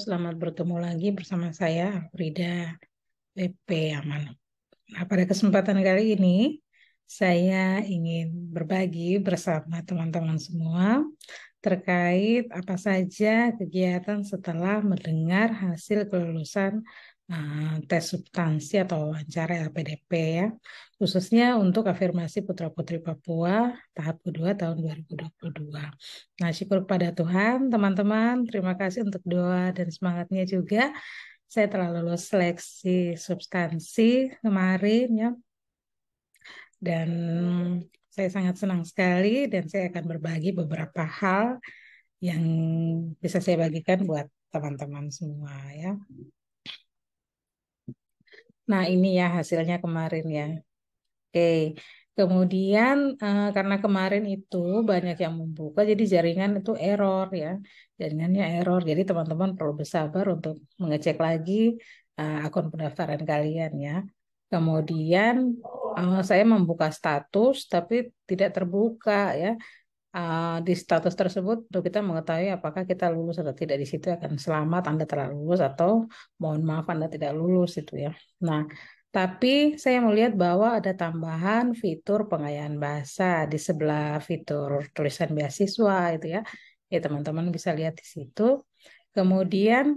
selamat bertemu lagi bersama saya Frida PP Aman. Nah, pada kesempatan kali ini saya ingin berbagi bersama teman-teman semua terkait apa saja kegiatan setelah mendengar hasil kelulusan Eh, tes substansi atau wawancara LPDP ya, khususnya untuk afirmasi putra-putri Papua tahap kedua tahun 2022. Nah, syukur kepada Tuhan, teman-teman, terima kasih untuk doa dan semangatnya juga. Saya telah lulus seleksi substansi kemarin ya. Dan saya sangat senang sekali dan saya akan berbagi beberapa hal yang bisa saya bagikan buat teman-teman semua ya. Nah, ini ya hasilnya kemarin ya. Oke. Kemudian eh, karena kemarin itu banyak yang membuka jadi jaringan itu error ya. Jaringannya error. Jadi teman-teman perlu bersabar untuk mengecek lagi eh, akun pendaftaran kalian ya. Kemudian eh, saya membuka status tapi tidak terbuka ya uh, di status tersebut untuk kita mengetahui apakah kita lulus atau tidak di situ akan selamat Anda telah lulus atau mohon maaf Anda tidak lulus itu ya. Nah, tapi saya melihat bahwa ada tambahan fitur pengayaan bahasa di sebelah fitur tulisan beasiswa itu ya. Ya teman-teman bisa lihat di situ. Kemudian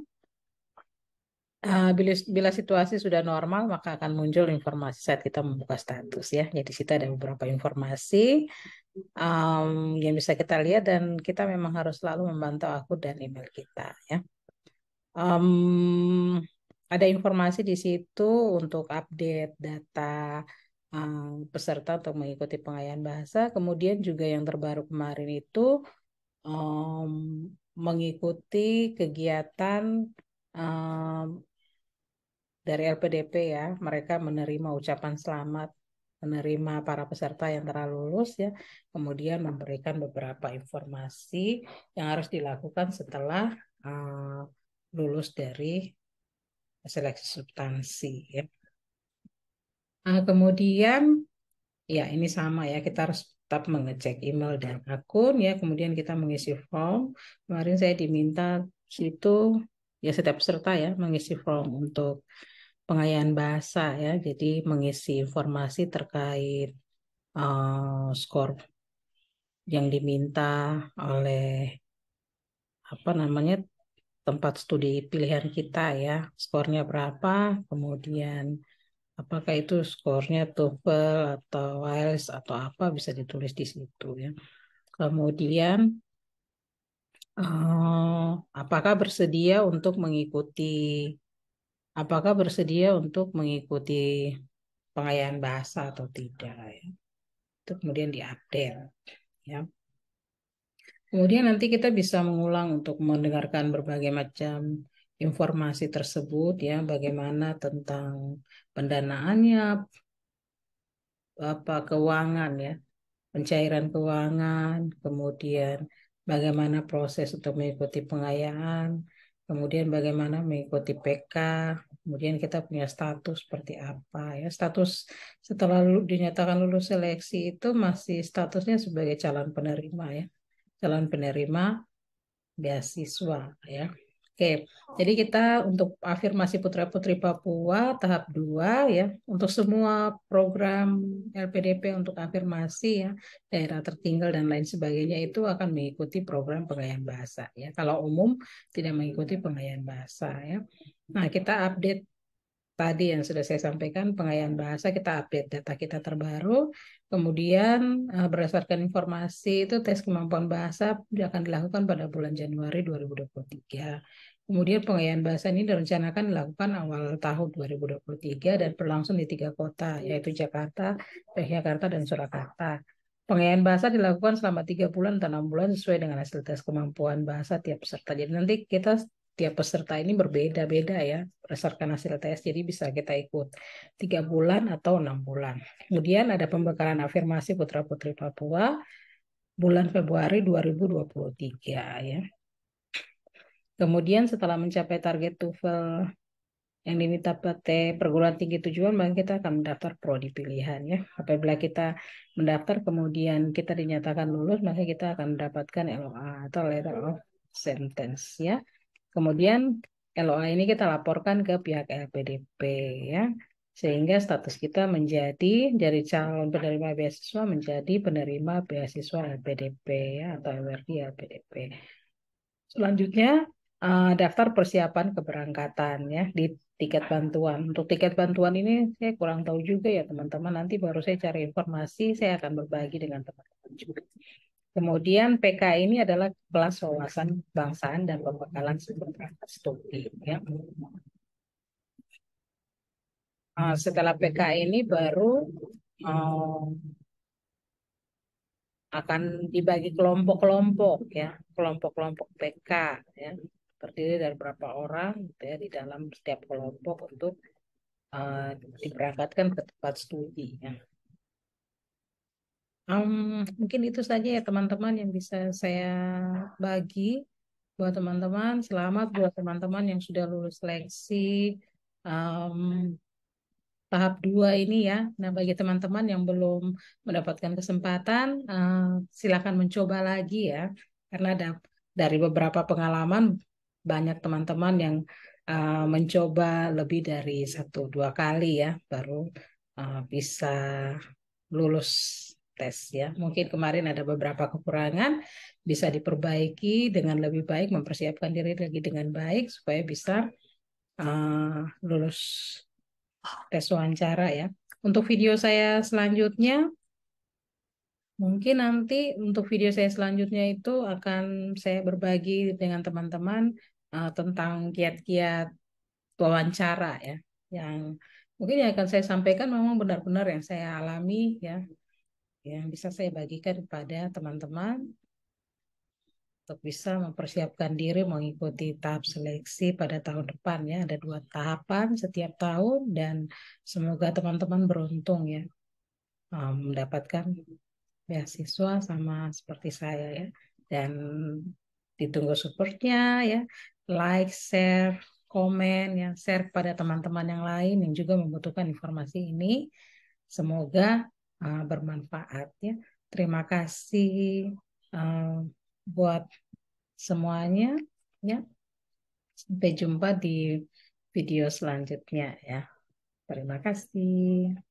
ah, bila, bila situasi sudah normal maka akan muncul informasi saat kita membuka status ya. Jadi ya, situ ada beberapa informasi um, yang bisa kita lihat dan kita memang harus selalu membantu aku dan email kita ya. Um, ada informasi di situ untuk update data um, peserta untuk mengikuti pengayaan bahasa. Kemudian juga yang terbaru kemarin itu um, mengikuti kegiatan um, dari LPDP ya. Mereka menerima ucapan selamat menerima para peserta yang telah lulus ya, kemudian memberikan beberapa informasi yang harus dilakukan setelah uh, lulus dari seleksi substansi ya. Nah, kemudian ya ini sama ya kita harus tetap mengecek email dan akun ya kemudian kita mengisi form kemarin saya diminta situ ya setiap peserta ya mengisi form untuk pengayaan bahasa ya, jadi mengisi informasi terkait uh, skor yang diminta oleh apa namanya tempat studi pilihan kita ya, skornya berapa, kemudian apakah itu skornya TOEFL atau IELTS atau apa bisa ditulis di situ ya. Kemudian uh, apakah bersedia untuk mengikuti apakah bersedia untuk mengikuti pengayaan bahasa atau tidak ya. Itu kemudian diupdate ya. Kemudian nanti kita bisa mengulang untuk mendengarkan berbagai macam informasi tersebut ya bagaimana tentang pendanaannya apa keuangan ya pencairan keuangan kemudian bagaimana proses untuk mengikuti pengayaan kemudian bagaimana mengikuti PK, kemudian kita punya status seperti apa ya. Status setelah dinyatakan lulus seleksi itu masih statusnya sebagai calon penerima ya. Calon penerima beasiswa ya. Oke, jadi kita untuk afirmasi putra-putri Papua tahap 2 ya, untuk semua program LPDP untuk afirmasi ya, daerah tertinggal dan lain sebagainya itu akan mengikuti program pengayaan bahasa ya. Kalau umum tidak mengikuti pengayaan bahasa ya. Nah, kita update tadi yang sudah saya sampaikan pengayaan bahasa kita update data kita terbaru kemudian eh, berdasarkan informasi itu tes kemampuan bahasa akan dilakukan pada bulan Januari 2023 kemudian pengayaan bahasa ini direncanakan dilakukan awal tahun 2023 dan berlangsung di tiga kota yaitu Jakarta, Yogyakarta dan Surakarta Pengayaan bahasa dilakukan selama tiga bulan atau enam bulan sesuai dengan hasil tes kemampuan bahasa tiap peserta. Jadi nanti kita tiap peserta ini berbeda-beda ya berdasarkan hasil tes jadi bisa kita ikut tiga bulan atau enam bulan kemudian ada pembekalan afirmasi putra putri Papua bulan Februari 2023 ya kemudian setelah mencapai target TOEFL yang diminta PT eh, perguruan tinggi tujuan maka kita akan mendaftar prodi pilihan ya apabila kita mendaftar kemudian kita dinyatakan lulus maka kita akan mendapatkan LOA atau letter of sentence ya Kemudian LOA ini kita laporkan ke pihak LPDP ya sehingga status kita menjadi dari calon penerima beasiswa menjadi penerima beasiswa LPDP ya atau MRD LPDP. Selanjutnya eh, daftar persiapan keberangkatan ya di tiket bantuan. Untuk tiket bantuan ini saya kurang tahu juga ya teman-teman nanti baru saya cari informasi saya akan berbagi dengan teman-teman juga. Kemudian PK ini adalah kelas wawasan kebangsaan dan pembekalan sumber praktek studi. Ya. Uh, setelah PK ini baru uh, akan dibagi kelompok-kelompok ya, kelompok-kelompok PK ya, terdiri dari berapa orang gitu ya, di dalam setiap kelompok untuk uh, diberangkatkan ke tempat studi ya. Um, mungkin itu saja ya teman-teman yang bisa saya bagi buat teman-teman. Selamat buat teman-teman yang sudah lulus seleksi um, tahap 2 ini ya. Nah, bagi teman-teman yang belum mendapatkan kesempatan, uh, silakan mencoba lagi ya. Karena ada dari beberapa pengalaman banyak teman-teman yang uh, mencoba lebih dari satu dua kali ya baru uh, bisa lulus tes ya. Mungkin kemarin ada beberapa kekurangan bisa diperbaiki dengan lebih baik, mempersiapkan diri lagi dengan baik supaya bisa uh, lulus tes wawancara ya. Untuk video saya selanjutnya mungkin nanti untuk video saya selanjutnya itu akan saya berbagi dengan teman-teman uh, tentang kiat-kiat wawancara ya yang mungkin yang akan saya sampaikan memang benar-benar yang saya alami ya yang bisa saya bagikan kepada teman-teman untuk bisa mempersiapkan diri mengikuti tahap seleksi pada tahun depan ya. Ada dua tahapan setiap tahun dan semoga teman-teman beruntung ya eh, mendapatkan beasiswa sama seperti saya ya. Dan ditunggu supportnya ya, like, share, komen, ya share pada teman-teman yang lain yang juga membutuhkan informasi ini. Semoga uh, bermanfaat ya. Terima kasih uh, buat semuanya ya. Sampai jumpa di video selanjutnya ya. Terima kasih.